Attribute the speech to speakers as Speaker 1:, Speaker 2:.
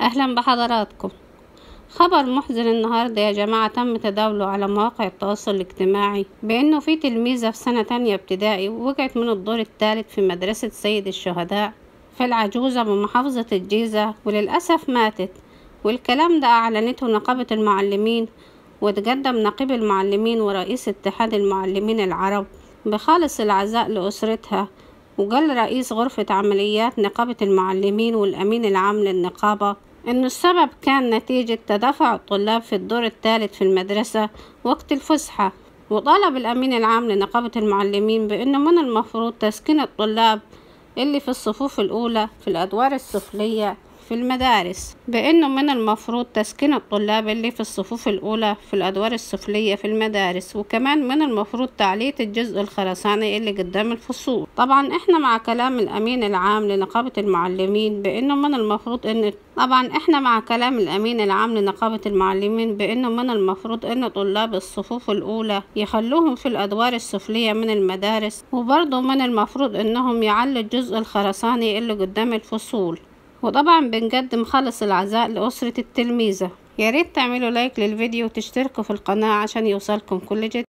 Speaker 1: أهلا بحضراتكم خبر محزن النهاردة يا جماعة تم تداوله على مواقع التواصل الاجتماعي بأنه في تلميذة في سنة تانية ابتدائي وقعت من الدور الثالث في مدرسة سيد الشهداء في العجوزة بمحافظة الجيزة وللأسف ماتت والكلام ده أعلنته نقابة المعلمين وتقدم نقيب المعلمين ورئيس اتحاد المعلمين العرب بخالص العزاء لأسرتها وقال رئيس غرفة عمليات نقابة المعلمين والأمين العام للنقابة إن السبب كان نتيجة تدافع الطلاب في الدور الثالث في المدرسة وقت الفسحة وطالب الأمين العام لنقابة المعلمين بأنه من المفروض تسكين الطلاب اللي في الصفوف الأولى في الأدوار السفلية في المدارس بأنه من المفروض تسكين الطلاب اللي في الصفوف الأولى في الأدوار السفلية في المدارس وكمان من المفروض تعلية الجزء الخرساني اللي قدام الفصول طبعا احنا مع كلام الأمين العام لنقابة المعلمين بأنه من المفروض أن طبعا احنا مع كلام الأمين العام لنقابة المعلمين بأنه من المفروض أن طلاب الصفوف الأولى يخلوهم في الأدوار السفلية من المدارس وبرضه من المفروض أنهم يعلوا الجزء الخرساني اللي قدام الفصول وطبعا بنقدم خالص العزاء لأسرة التلميذة ياريت تعملوا لايك للفيديو وتشتركوا في القناة عشان يوصلكم كل جديد